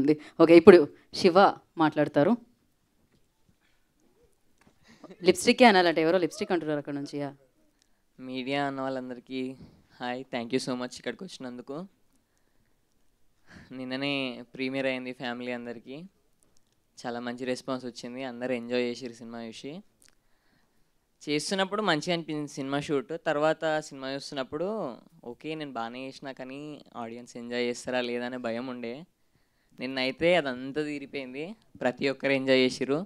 ఉంది ఓకే ఇప్పుడు శివ మాట్లాడతారు లిప్స్టిక్ అనాలంటే ఎవరో లిప్స్టిక్ అంటున్నారు అక్కడ నుంచి మీడియా అన్న వాళ్ళందరికీ hi thank you so much ఇక్కడికి వచ్చినందుకు నిన్ననే ప్రీమియర్ అయింది ఫ్యామిలీ అందరికీ చాలా మంచి రెస్పాన్స్ వచ్చింది అందరు ఎంజాయ్ చేసారు సినిమా చూసి చేస్తున్నప్పుడు మంచిగా అనిపించింది సినిమా షూట్ తర్వాత సినిమా చూస్తున్నప్పుడు ఓకే నేను బాగానే చేసినా కానీ ఆడియన్స్ ఎంజాయ్ చేస్తారా లేదనే భయం ఉండే నిన్నైతే అదంతా తీరిపోయింది ప్రతి ఒక్కరు ఎంజాయ్ చేసిరు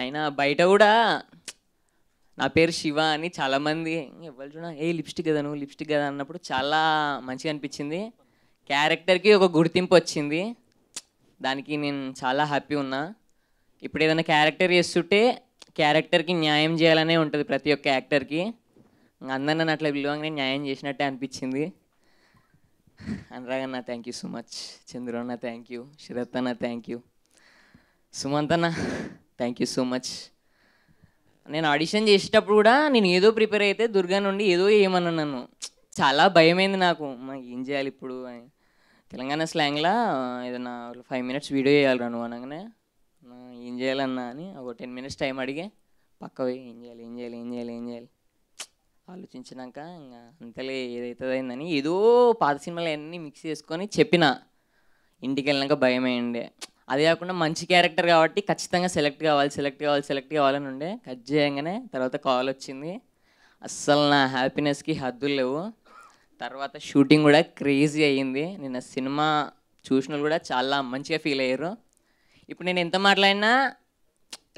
అయినా బయట కూడా నా పేరు శివ అని చాలామంది ఎవరు చూడ ఏ లిప్స్టిక్ కదా నువ్వు లిప్స్టిక్ కదా అన్నప్పుడు చాలా మంచిగా అనిపించింది క్యారెక్టర్కి ఒక గుర్తింపు వచ్చింది దానికి నేను చాలా హ్యాపీ ఉన్నా ఇప్పుడు ఏదైనా క్యారెక్టర్ చేస్తుంటే క్యారెక్టర్కి న్యాయం చేయాలనే ఉంటుంది ప్రతి ఒక్క యాక్టర్కి అందరినీ అట్లా విలువంగానే న్యాయం చేసినట్టే అనిపించింది అన్న థ్యాంక్ యూ సో మచ్ అన్న థ్యాంక్ యూ శరత్ అన్న థ్యాంక్ యూ సుమంత్ అన్న థ్యాంక్ యూ సో మచ్ నేను ఆడిషన్ చేసేటప్పుడు కూడా నేను ఏదో ప్రిపేర్ అయితే దుర్గా నుండి ఏదో ఏమన్నా నన్ను చాలా భయమైంది నాకు మాకు ఏం చేయాలి ఇప్పుడు అని తెలంగాణ స్లాంగ్లో ఏదైనా ఫైవ్ మినిట్స్ వీడియో చేయాలి రాను అనగానే ఏం చేయాలన్నా అని ఒక టెన్ మినిట్స్ టైం అడిగే పక్కవే ఏం చేయాలి ఏం చేయాలి ఏం చేయాలి ఏం ఆలోచించినాక ఇంకా అంతలే ఏదైతుందని ఏదో పాత సినిమాలు అన్నీ మిక్స్ చేసుకొని చెప్పిన ఇంటికి వెళ్ళినాక భయమైండే అదే కాకుండా మంచి క్యారెక్టర్ కాబట్టి ఖచ్చితంగా సెలెక్ట్ కావాలి సెలెక్ట్ కావాలి సెలెక్ట్ కావాలని ఉండే కట్ చేయగానే తర్వాత కాల్ వచ్చింది అస్సలు నా హ్యాపీనెస్కి హద్దులు లేవు తర్వాత షూటింగ్ కూడా క్రేజీ అయ్యింది నిన్న సినిమా చూసిన కూడా చాలా మంచిగా ఫీల్ అయ్యారు ఇప్పుడు నేను ఎంత మాట్లాడినా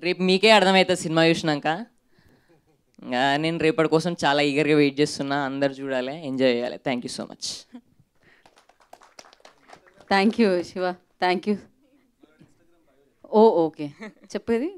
రేపు మీకే అర్థమవుతుంది సినిమా చూసినాక నేను రేపటి కోసం చాలా ఈగర్గా వెయిట్ చేస్తున్నా అందరు చూడాలి ఎంజాయ్ చేయాలి thank you so much thank you Shiva thank you oh okay చెప్పేది